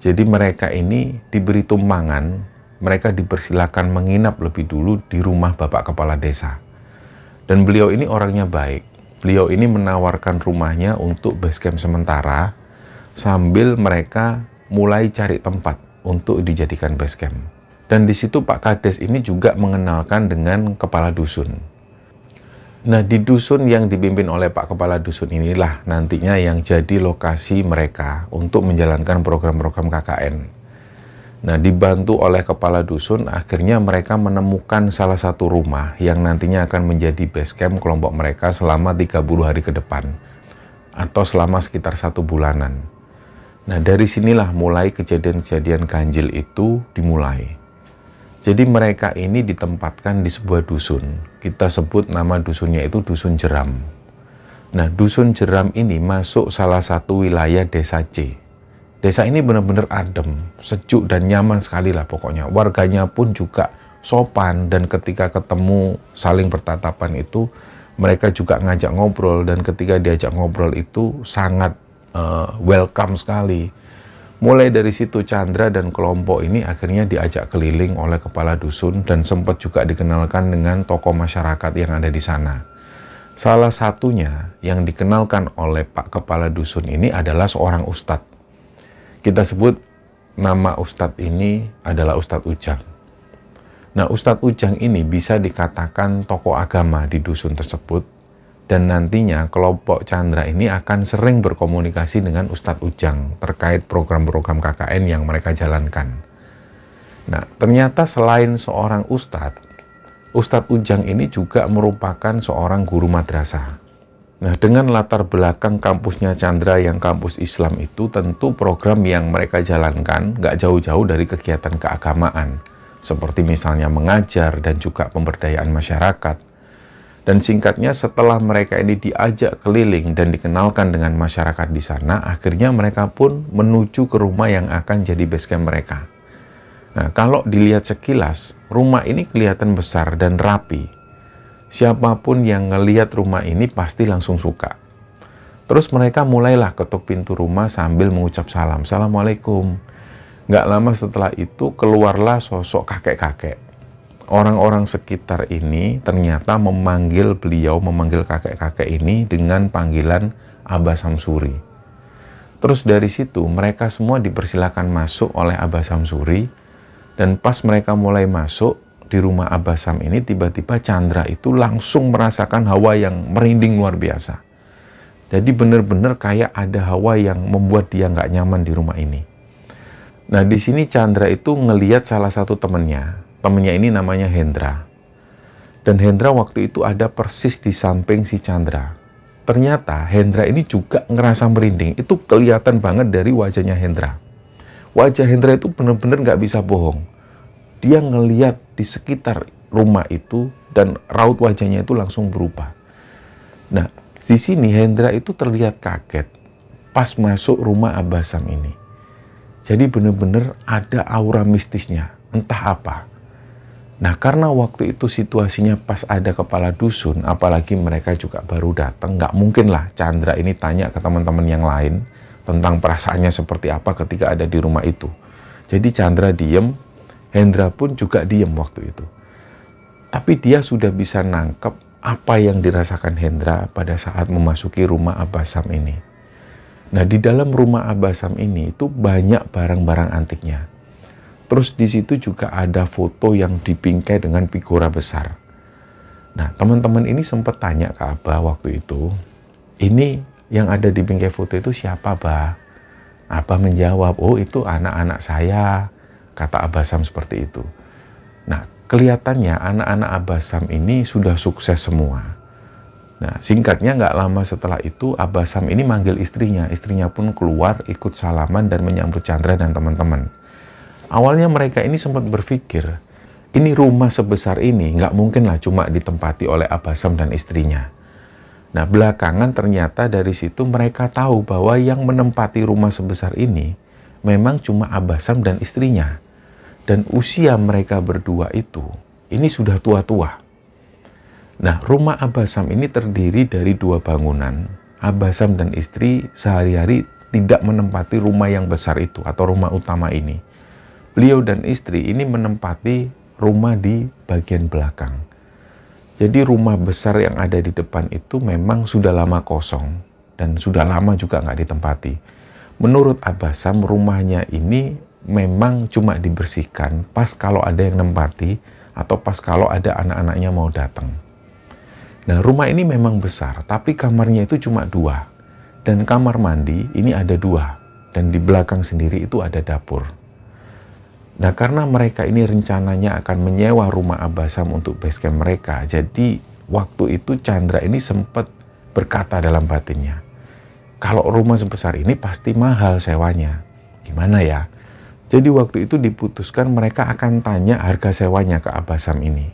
jadi mereka ini diberi tumpangan, mereka dipersilakan menginap lebih dulu di rumah bapak kepala desa. Dan beliau ini orangnya baik. Beliau ini menawarkan rumahnya untuk base camp sementara sambil mereka mulai cari tempat untuk dijadikan base camp. Dan di situ Pak Kades ini juga mengenalkan dengan kepala dusun. Nah, di dusun yang dipimpin oleh Pak Kepala Dusun inilah nantinya yang jadi lokasi mereka untuk menjalankan program-program KKN. Nah, dibantu oleh Kepala Dusun, akhirnya mereka menemukan salah satu rumah yang nantinya akan menjadi base camp kelompok mereka selama 30 hari ke depan atau selama sekitar satu bulanan. Nah dari sinilah mulai kejadian-kejadian ganjil itu dimulai. Jadi mereka ini ditempatkan di sebuah dusun. Kita sebut nama dusunnya itu Dusun Jeram. Nah Dusun Jeram ini masuk salah satu wilayah desa C. Desa ini benar-benar adem, sejuk dan nyaman sekali lah pokoknya. Warganya pun juga sopan dan ketika ketemu saling bertatapan itu mereka juga ngajak ngobrol dan ketika diajak ngobrol itu sangat uh, welcome sekali. Mulai dari situ Chandra dan kelompok ini akhirnya diajak keliling oleh kepala dusun dan sempat juga dikenalkan dengan tokoh masyarakat yang ada di sana. Salah satunya yang dikenalkan oleh Pak Kepala Dusun ini adalah seorang ustadz. Kita sebut nama ustadz ini adalah Ustadz Ujang. Nah Ustadz Ujang ini bisa dikatakan tokoh agama di dusun tersebut dan nantinya kelompok Chandra ini akan sering berkomunikasi dengan Ustadz Ujang terkait program-program KKN yang mereka jalankan. Nah, ternyata selain seorang ustadz, Ustadz Ujang ini juga merupakan seorang guru madrasah. Nah, dengan latar belakang kampusnya Chandra yang kampus Islam itu tentu program yang mereka jalankan nggak jauh-jauh dari kegiatan keagamaan. Seperti misalnya mengajar dan juga pemberdayaan masyarakat, dan singkatnya setelah mereka ini diajak keliling dan dikenalkan dengan masyarakat di sana, akhirnya mereka pun menuju ke rumah yang akan jadi base camp mereka. Nah, kalau dilihat sekilas, rumah ini kelihatan besar dan rapi. Siapapun yang ngelihat rumah ini pasti langsung suka. Terus mereka mulailah ketuk pintu rumah sambil mengucap salam. Assalamualaikum. Gak lama setelah itu keluarlah sosok kakek-kakek orang-orang sekitar ini ternyata memanggil beliau, memanggil kakek-kakek ini dengan panggilan Abah Samsuri. Terus dari situ mereka semua dipersilakan masuk oleh Abah Samsuri dan pas mereka mulai masuk di rumah Abah Sam ini tiba-tiba Chandra itu langsung merasakan hawa yang merinding luar biasa. Jadi benar-benar kayak ada hawa yang membuat dia nggak nyaman di rumah ini. Nah di sini Chandra itu ngeliat salah satu temennya, temennya ini namanya Hendra. Dan Hendra waktu itu ada persis di samping si Chandra. Ternyata Hendra ini juga ngerasa merinding. Itu kelihatan banget dari wajahnya Hendra. Wajah Hendra itu benar-benar nggak bisa bohong. Dia ngeliat di sekitar rumah itu dan raut wajahnya itu langsung berubah. Nah, di sini Hendra itu terlihat kaget pas masuk rumah Abah ini. Jadi benar-benar ada aura mistisnya, entah apa. Nah, karena waktu itu situasinya pas ada kepala dusun, apalagi mereka juga baru datang, nggak mungkin lah Chandra ini tanya ke teman-teman yang lain tentang perasaannya seperti apa ketika ada di rumah itu. Jadi Chandra diem, Hendra pun juga diem waktu itu. Tapi dia sudah bisa nangkep apa yang dirasakan Hendra pada saat memasuki rumah Abah ini. Nah, di dalam rumah Abah ini itu banyak barang-barang antiknya Terus di situ juga ada foto yang dipingkai dengan figura besar. Nah, teman-teman ini sempat tanya ke Abah waktu itu, ini yang ada di bingkai foto itu siapa, Abah? Abah menjawab, oh itu anak-anak saya, kata Abah Sam seperti itu. Nah, kelihatannya anak-anak Abah Sam ini sudah sukses semua. Nah, singkatnya nggak lama setelah itu Abah Sam ini manggil istrinya. Istrinya pun keluar ikut salaman dan menyambut Chandra dan teman-teman. Awalnya mereka ini sempat berpikir, ini rumah sebesar ini nggak mungkinlah cuma ditempati oleh Abasam dan istrinya. Nah, belakangan ternyata dari situ mereka tahu bahwa yang menempati rumah sebesar ini memang cuma Abasam dan istrinya. Dan usia mereka berdua itu, ini sudah tua-tua. Nah, rumah Abasam ini terdiri dari dua bangunan. Abasam dan istri sehari-hari tidak menempati rumah yang besar itu atau rumah utama ini beliau dan istri ini menempati rumah di bagian belakang. Jadi rumah besar yang ada di depan itu memang sudah lama kosong dan sudah lama juga nggak ditempati. Menurut Abbasam rumahnya ini memang cuma dibersihkan pas kalau ada yang nempati atau pas kalau ada anak-anaknya mau datang. Nah rumah ini memang besar tapi kamarnya itu cuma dua dan kamar mandi ini ada dua dan di belakang sendiri itu ada dapur. Nah karena mereka ini rencananya akan menyewa rumah Abasam untuk basecamp mereka, jadi waktu itu Chandra ini sempat berkata dalam batinnya, kalau rumah sebesar ini pasti mahal sewanya, gimana ya? Jadi waktu itu diputuskan mereka akan tanya harga sewanya ke Abasam ini.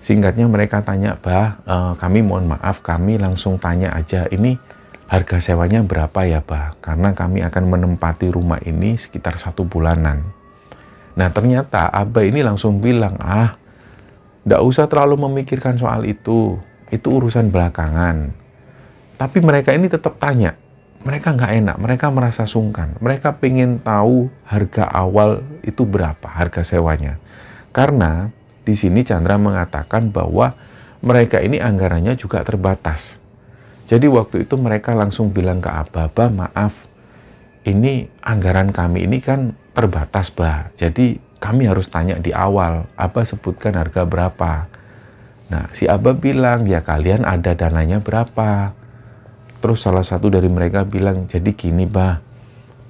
Singkatnya mereka tanya, bah, eh, kami mohon maaf, kami langsung tanya aja ini harga sewanya berapa ya bah? Karena kami akan menempati rumah ini sekitar satu bulanan Nah ternyata Abah ini langsung bilang, ah tidak usah terlalu memikirkan soal itu, itu urusan belakangan. Tapi mereka ini tetap tanya, mereka nggak enak, mereka merasa sungkan, mereka pengen tahu harga awal itu berapa, harga sewanya. Karena di sini Chandra mengatakan bahwa mereka ini anggarannya juga terbatas. Jadi waktu itu mereka langsung bilang ke Ababa, maaf, ini anggaran kami ini kan terbatas, Bah. Jadi kami harus tanya di awal, apa sebutkan harga berapa. Nah, si Abah bilang, ya kalian ada dananya berapa. Terus salah satu dari mereka bilang, jadi gini, Bah,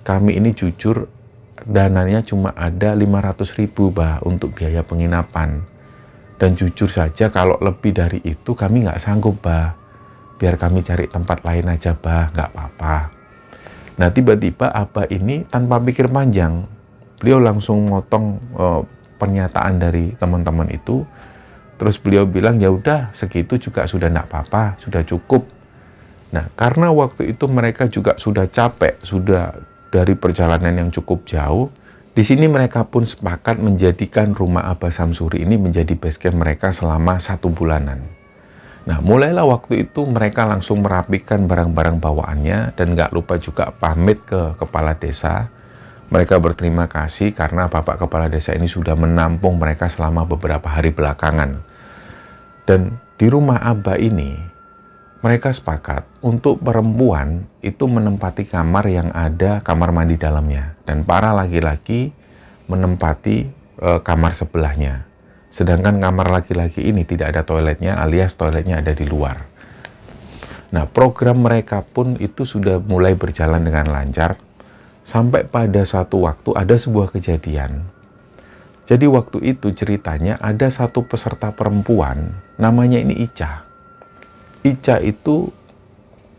kami ini jujur dananya cuma ada 500 ribu, Bah, untuk biaya penginapan. Dan jujur saja kalau lebih dari itu kami nggak sanggup, Bah. Biar kami cari tempat lain aja, Bah, nggak apa-apa. Nah, tiba-tiba Abah ini tanpa pikir panjang, beliau langsung motong uh, pernyataan dari teman-teman itu terus beliau bilang ya udah segitu juga sudah tidak apa-apa sudah cukup nah karena waktu itu mereka juga sudah capek sudah dari perjalanan yang cukup jauh di sini mereka pun sepakat menjadikan rumah Abah Samsuri ini menjadi basecamp mereka selama satu bulanan. Nah, mulailah waktu itu mereka langsung merapikan barang-barang bawaannya dan gak lupa juga pamit ke kepala desa mereka berterima kasih karena Bapak Kepala Desa ini sudah menampung mereka selama beberapa hari belakangan. Dan di rumah Aba ini, mereka sepakat untuk perempuan itu menempati kamar yang ada kamar mandi dalamnya. Dan para laki-laki menempati e, kamar sebelahnya. Sedangkan kamar laki-laki ini tidak ada toiletnya alias toiletnya ada di luar. Nah program mereka pun itu sudah mulai berjalan dengan lancar Sampai pada satu waktu ada sebuah kejadian. Jadi waktu itu ceritanya ada satu peserta perempuan, namanya ini Ica. Ica itu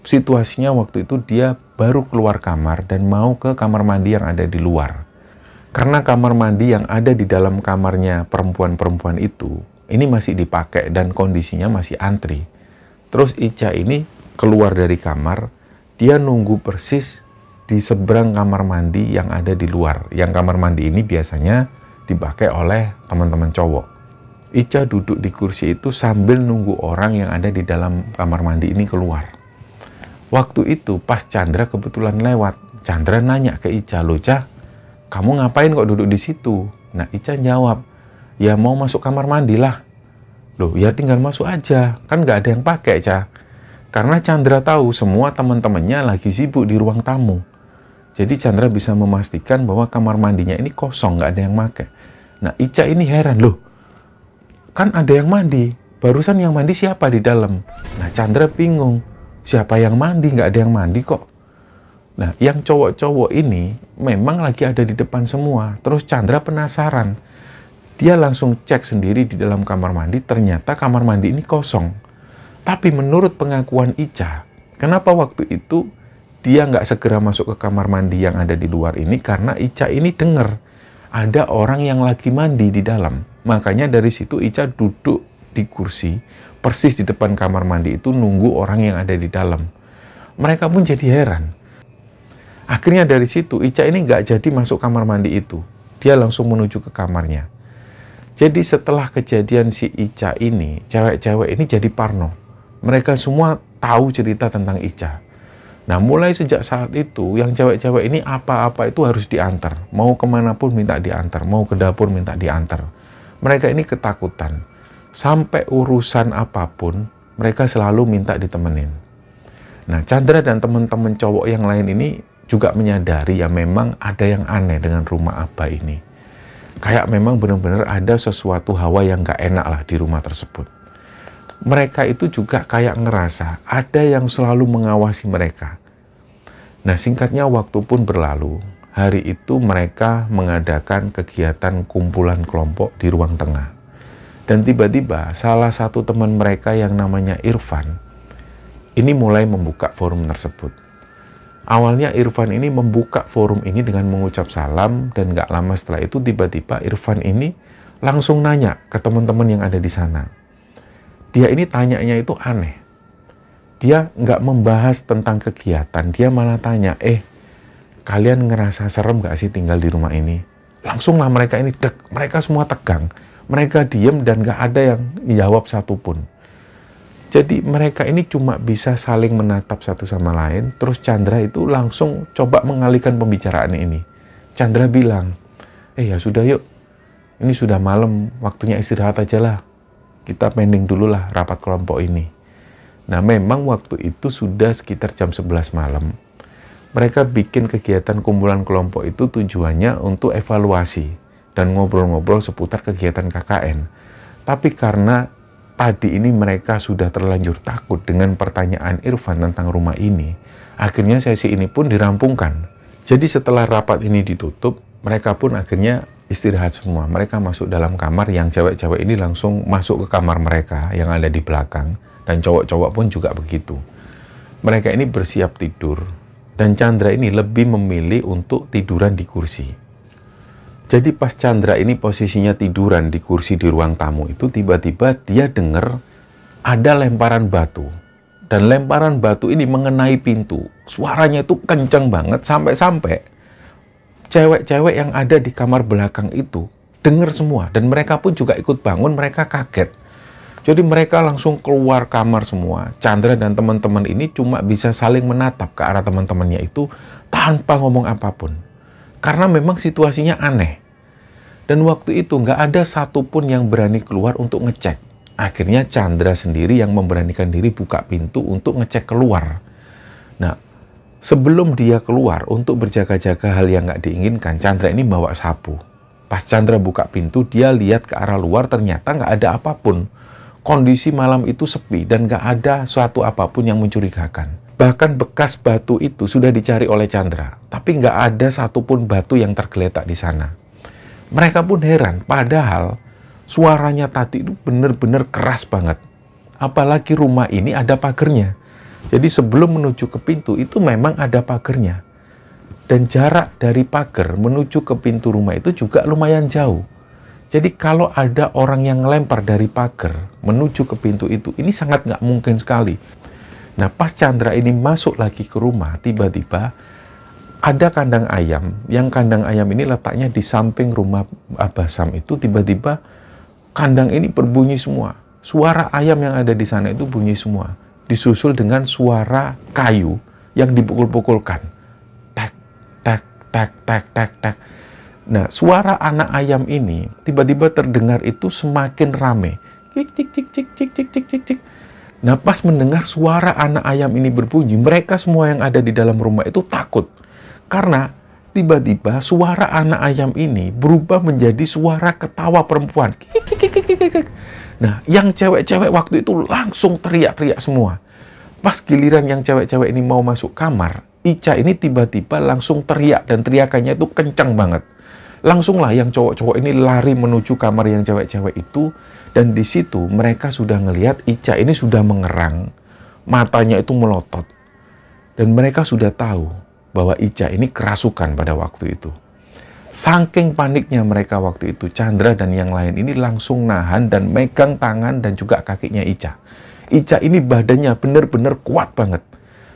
situasinya waktu itu dia baru keluar kamar dan mau ke kamar mandi yang ada di luar. Karena kamar mandi yang ada di dalam kamarnya perempuan-perempuan itu, ini masih dipakai dan kondisinya masih antri. Terus Ica ini keluar dari kamar, dia nunggu persis di seberang kamar mandi yang ada di luar. Yang kamar mandi ini biasanya dipakai oleh teman-teman cowok. Ica duduk di kursi itu sambil nunggu orang yang ada di dalam kamar mandi ini keluar. Waktu itu pas Chandra kebetulan lewat. Chandra nanya ke Ica, loca, kamu ngapain kok duduk di situ?" Nah, Ica jawab, "Ya mau masuk kamar mandi lah." Loh, ya tinggal masuk aja. Kan gak ada yang pakai, Ca. Karena Chandra tahu semua teman-temannya lagi sibuk di ruang tamu. Jadi Chandra bisa memastikan bahwa kamar mandinya ini kosong, nggak ada yang make. Nah Ica ini heran loh, kan ada yang mandi. Barusan yang mandi siapa di dalam? Nah Chandra bingung, siapa yang mandi? Nggak ada yang mandi kok. Nah yang cowok-cowok ini memang lagi ada di depan semua. Terus Chandra penasaran. Dia langsung cek sendiri di dalam kamar mandi, ternyata kamar mandi ini kosong. Tapi menurut pengakuan Ica, kenapa waktu itu dia nggak segera masuk ke kamar mandi yang ada di luar ini karena Ica ini dengar ada orang yang lagi mandi di dalam. Makanya dari situ Ica duduk di kursi persis di depan kamar mandi itu nunggu orang yang ada di dalam. Mereka pun jadi heran. Akhirnya dari situ Ica ini nggak jadi masuk kamar mandi itu. Dia langsung menuju ke kamarnya. Jadi setelah kejadian si Ica ini, cewek-cewek ini jadi parno. Mereka semua tahu cerita tentang Ica Nah, mulai sejak saat itu, yang cewek-cewek ini apa-apa itu harus diantar. Mau kemana pun minta diantar, mau ke dapur minta diantar. Mereka ini ketakutan. Sampai urusan apapun, mereka selalu minta ditemenin. Nah, Chandra dan teman-teman cowok yang lain ini juga menyadari ya memang ada yang aneh dengan rumah apa ini. Kayak memang benar-benar ada sesuatu hawa yang gak enak lah di rumah tersebut mereka itu juga kayak ngerasa ada yang selalu mengawasi mereka. Nah, singkatnya waktu pun berlalu. Hari itu mereka mengadakan kegiatan kumpulan kelompok di ruang tengah. Dan tiba-tiba salah satu teman mereka yang namanya Irfan ini mulai membuka forum tersebut. Awalnya Irfan ini membuka forum ini dengan mengucap salam dan gak lama setelah itu tiba-tiba Irfan ini langsung nanya ke teman-teman yang ada di sana. Dia ini tanyanya itu aneh dia nggak membahas tentang kegiatan, dia malah tanya, eh kalian ngerasa serem gak sih tinggal di rumah ini? Langsunglah mereka ini dek, mereka semua tegang, mereka diem dan nggak ada yang jawab satupun. Jadi mereka ini cuma bisa saling menatap satu sama lain, terus Chandra itu langsung coba mengalihkan pembicaraan ini. Chandra bilang, eh ya sudah yuk, ini sudah malam, waktunya istirahat aja lah. Kita pending dulu lah rapat kelompok ini. Nah memang waktu itu sudah sekitar jam 11 malam. Mereka bikin kegiatan kumpulan kelompok itu tujuannya untuk evaluasi dan ngobrol-ngobrol seputar kegiatan KKN. Tapi karena tadi ini mereka sudah terlanjur takut dengan pertanyaan Irfan tentang rumah ini, akhirnya sesi ini pun dirampungkan. Jadi setelah rapat ini ditutup, mereka pun akhirnya istirahat semua. Mereka masuk dalam kamar yang cewek-cewek ini langsung masuk ke kamar mereka yang ada di belakang dan cowok-cowok pun juga begitu. Mereka ini bersiap tidur dan Chandra ini lebih memilih untuk tiduran di kursi. Jadi pas Chandra ini posisinya tiduran di kursi di ruang tamu itu tiba-tiba dia dengar ada lemparan batu. Dan lemparan batu ini mengenai pintu. Suaranya itu kenceng banget sampai-sampai cewek-cewek yang ada di kamar belakang itu dengar semua dan mereka pun juga ikut bangun, mereka kaget. Jadi mereka langsung keluar kamar semua. Chandra dan teman-teman ini cuma bisa saling menatap ke arah teman-temannya itu tanpa ngomong apapun. Karena memang situasinya aneh. Dan waktu itu nggak ada satupun yang berani keluar untuk ngecek. Akhirnya Chandra sendiri yang memberanikan diri buka pintu untuk ngecek keluar. Nah, sebelum dia keluar untuk berjaga-jaga hal yang nggak diinginkan, Chandra ini bawa sapu. Pas Chandra buka pintu, dia lihat ke arah luar ternyata nggak ada apapun kondisi malam itu sepi dan gak ada suatu apapun yang mencurigakan. Bahkan bekas batu itu sudah dicari oleh Chandra, tapi gak ada satupun batu yang tergeletak di sana. Mereka pun heran, padahal suaranya tadi itu benar-benar keras banget. Apalagi rumah ini ada pagernya. Jadi sebelum menuju ke pintu itu memang ada pagernya. Dan jarak dari pagar menuju ke pintu rumah itu juga lumayan jauh jadi kalau ada orang yang ngelempar dari pagar menuju ke pintu itu, ini sangat nggak mungkin sekali. Nah pas Chandra ini masuk lagi ke rumah, tiba-tiba ada kandang ayam, yang kandang ayam ini letaknya di samping rumah Abah Sam itu, tiba-tiba kandang ini berbunyi semua. Suara ayam yang ada di sana itu bunyi semua. Disusul dengan suara kayu yang dipukul-pukulkan. Tek, tek, tek, tek, tek, tek. Nah, suara anak ayam ini tiba-tiba terdengar itu semakin rame. Cik, cik, cik, cik, cik, cik, cik, cik, cik. Nah, pas mendengar suara anak ayam ini berbunyi, mereka semua yang ada di dalam rumah itu takut. Karena tiba-tiba suara anak ayam ini berubah menjadi suara ketawa perempuan. Nah, yang cewek-cewek waktu itu langsung teriak-teriak semua. Pas giliran yang cewek-cewek ini mau masuk kamar, Ica ini tiba-tiba langsung teriak dan teriakannya itu kencang banget langsunglah yang cowok-cowok ini lari menuju kamar yang cewek-cewek itu dan di situ mereka sudah ngelihat Ica ini sudah mengerang, matanya itu melotot. Dan mereka sudah tahu bahwa Ica ini kerasukan pada waktu itu. Saking paniknya mereka waktu itu, Chandra dan yang lain ini langsung nahan dan megang tangan dan juga kakinya Ica. Ica ini badannya benar-benar kuat banget.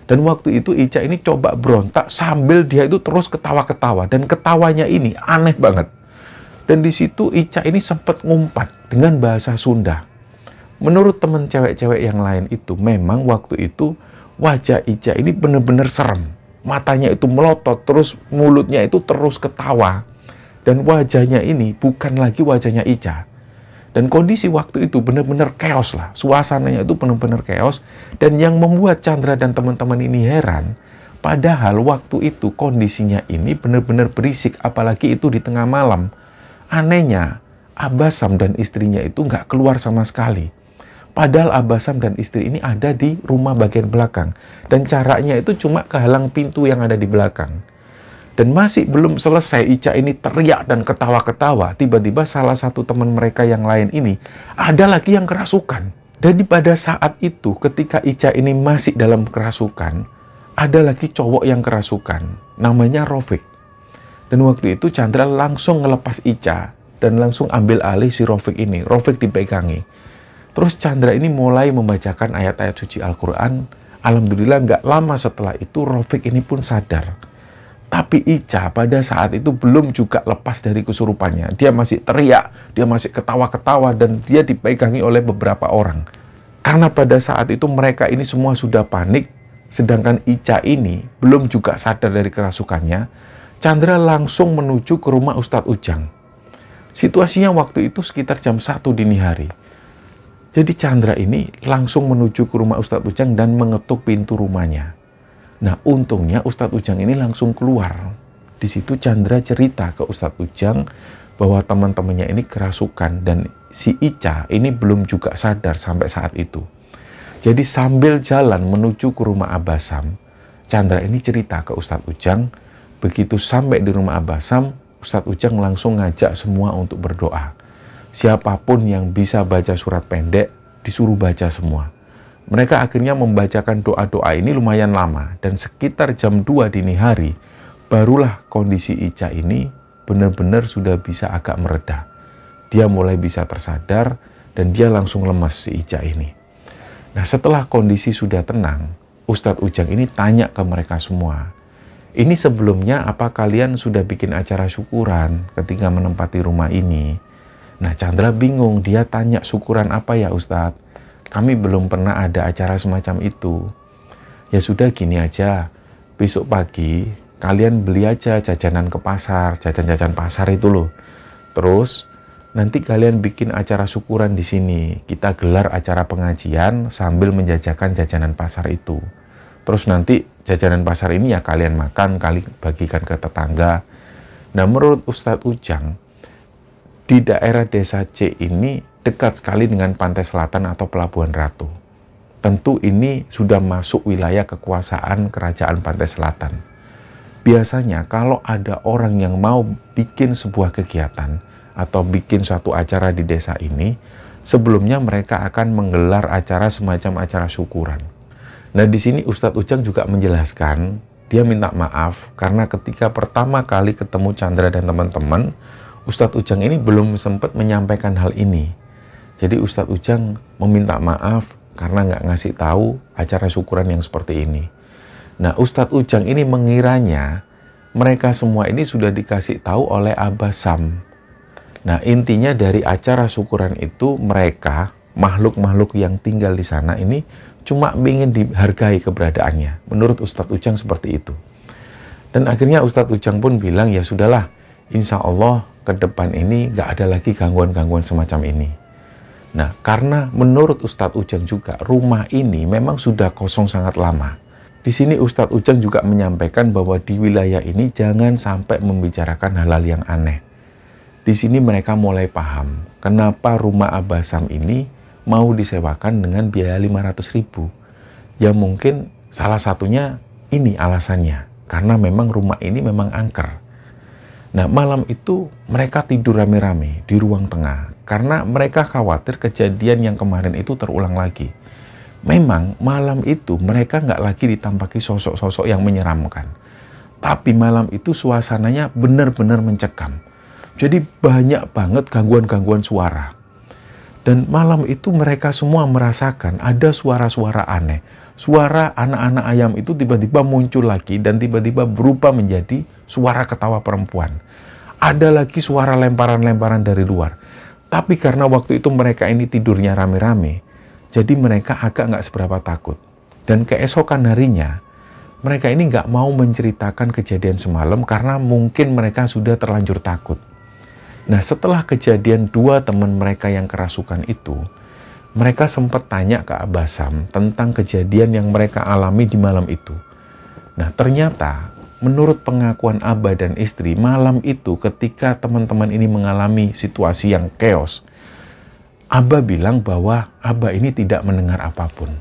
Dan waktu itu Ica ini coba berontak sambil dia itu terus ketawa-ketawa. Dan ketawanya ini aneh banget. Dan di situ Ica ini sempat ngumpat dengan bahasa Sunda. Menurut teman cewek-cewek yang lain itu, memang waktu itu wajah Ica ini benar-benar serem. Matanya itu melotot, terus mulutnya itu terus ketawa. Dan wajahnya ini bukan lagi wajahnya Ica, dan kondisi waktu itu benar-benar chaos lah. Suasananya itu benar-benar chaos. Dan yang membuat Chandra dan teman-teman ini heran, padahal waktu itu kondisinya ini benar-benar berisik, apalagi itu di tengah malam. Anehnya, Abasam dan istrinya itu nggak keluar sama sekali. Padahal Abasam dan istri ini ada di rumah bagian belakang. Dan caranya itu cuma kehalang pintu yang ada di belakang dan masih belum selesai Ica ini teriak dan ketawa-ketawa, tiba-tiba salah satu teman mereka yang lain ini ada lagi yang kerasukan. Jadi pada saat itu ketika Ica ini masih dalam kerasukan, ada lagi cowok yang kerasukan, namanya Rofik. Dan waktu itu Chandra langsung ngelepas Ica dan langsung ambil alih si Rofik ini. Rofik dipegangi. Terus Chandra ini mulai membacakan ayat-ayat suci Al-Quran. Alhamdulillah nggak lama setelah itu Rofik ini pun sadar tapi Ica pada saat itu belum juga lepas dari kesurupannya. Dia masih teriak, dia masih ketawa-ketawa, dan dia dipegangi oleh beberapa orang. Karena pada saat itu mereka ini semua sudah panik, sedangkan Ica ini belum juga sadar dari kerasukannya. Chandra langsung menuju ke rumah Ustadz Ujang. Situasinya waktu itu sekitar jam 1 dini hari. Jadi Chandra ini langsung menuju ke rumah Ustadz Ujang dan mengetuk pintu rumahnya. Nah untungnya Ustadz Ujang ini langsung keluar. Di situ Chandra cerita ke Ustadz Ujang bahwa teman-temannya ini kerasukan dan si Ica ini belum juga sadar sampai saat itu. Jadi sambil jalan menuju ke rumah Abasam, Chandra ini cerita ke Ustadz Ujang, begitu sampai di rumah Abasam, Ustadz Ujang langsung ngajak semua untuk berdoa. Siapapun yang bisa baca surat pendek, disuruh baca semua. Mereka akhirnya membacakan doa-doa ini lumayan lama dan sekitar jam 2 dini hari barulah kondisi Ica ini benar-benar sudah bisa agak mereda. Dia mulai bisa tersadar dan dia langsung lemas si Ica ini. Nah setelah kondisi sudah tenang, Ustadz Ujang ini tanya ke mereka semua, ini sebelumnya apa kalian sudah bikin acara syukuran ketika menempati rumah ini? Nah Chandra bingung, dia tanya syukuran apa ya Ustadz? Kami belum pernah ada acara semacam itu. Ya sudah gini aja, besok pagi kalian beli aja jajanan ke pasar, jajan-jajan pasar itu loh. Terus nanti kalian bikin acara syukuran di sini. Kita gelar acara pengajian sambil menjajakan jajanan pasar itu. Terus nanti jajanan pasar ini ya kalian makan, kalian bagikan ke tetangga. Nah menurut Ustadz Ujang, di daerah desa C ini dekat sekali dengan pantai selatan atau pelabuhan ratu. Tentu ini sudah masuk wilayah kekuasaan kerajaan pantai selatan. Biasanya kalau ada orang yang mau bikin sebuah kegiatan atau bikin suatu acara di desa ini, sebelumnya mereka akan menggelar acara semacam acara syukuran. Nah, di sini Ustadz Ujang juga menjelaskan, dia minta maaf karena ketika pertama kali ketemu Chandra dan teman-teman, Ustadz Ujang ini belum sempat menyampaikan hal ini. Jadi Ustadz Ujang meminta maaf karena nggak ngasih tahu acara syukuran yang seperti ini. Nah Ustadz Ujang ini mengiranya mereka semua ini sudah dikasih tahu oleh Abah Sam. Nah intinya dari acara syukuran itu mereka makhluk-makhluk yang tinggal di sana ini cuma ingin dihargai keberadaannya. Menurut Ustadz Ujang seperti itu. Dan akhirnya Ustadz Ujang pun bilang ya sudahlah insya Allah ke depan ini nggak ada lagi gangguan-gangguan semacam ini. Nah, karena menurut Ustadz Ujang juga, rumah ini memang sudah kosong sangat lama. Di sini Ustadz Ujang juga menyampaikan bahwa di wilayah ini jangan sampai membicarakan hal-hal yang aneh. Di sini mereka mulai paham kenapa rumah Abasam ini mau disewakan dengan biaya 500 ribu. Ya mungkin salah satunya ini alasannya. Karena memang rumah ini memang angker. Nah malam itu mereka tidur rame-rame di ruang tengah karena mereka khawatir kejadian yang kemarin itu terulang lagi. Memang malam itu mereka nggak lagi ditampaki sosok-sosok yang menyeramkan. Tapi malam itu suasananya benar-benar mencekam. Jadi banyak banget gangguan-gangguan suara. Dan malam itu mereka semua merasakan ada suara-suara aneh. Suara anak-anak ayam itu tiba-tiba muncul lagi dan tiba-tiba berubah menjadi suara ketawa perempuan. Ada lagi suara lemparan-lemparan dari luar. Tapi karena waktu itu mereka ini tidurnya rame-rame, jadi mereka agak nggak seberapa takut. Dan keesokan harinya, mereka ini nggak mau menceritakan kejadian semalam karena mungkin mereka sudah terlanjur takut. Nah setelah kejadian dua teman mereka yang kerasukan itu, mereka sempat tanya ke Abasam tentang kejadian yang mereka alami di malam itu. Nah ternyata menurut pengakuan Abah dan istri, malam itu ketika teman-teman ini mengalami situasi yang chaos, Abah bilang bahwa Abah ini tidak mendengar apapun.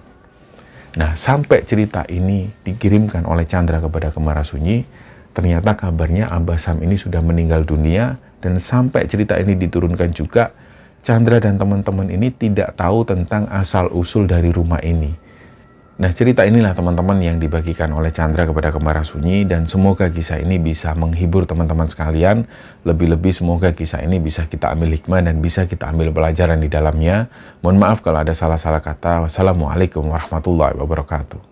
Nah, sampai cerita ini dikirimkan oleh Chandra kepada Kemara Sunyi, ternyata kabarnya Abah Sam ini sudah meninggal dunia dan sampai cerita ini diturunkan juga, Chandra dan teman-teman ini tidak tahu tentang asal-usul dari rumah ini. Nah cerita inilah teman-teman yang dibagikan oleh Chandra kepada Kembara Sunyi dan semoga kisah ini bisa menghibur teman-teman sekalian. Lebih-lebih semoga kisah ini bisa kita ambil hikmah dan bisa kita ambil pelajaran di dalamnya. Mohon maaf kalau ada salah-salah kata. Wassalamualaikum warahmatullahi wabarakatuh.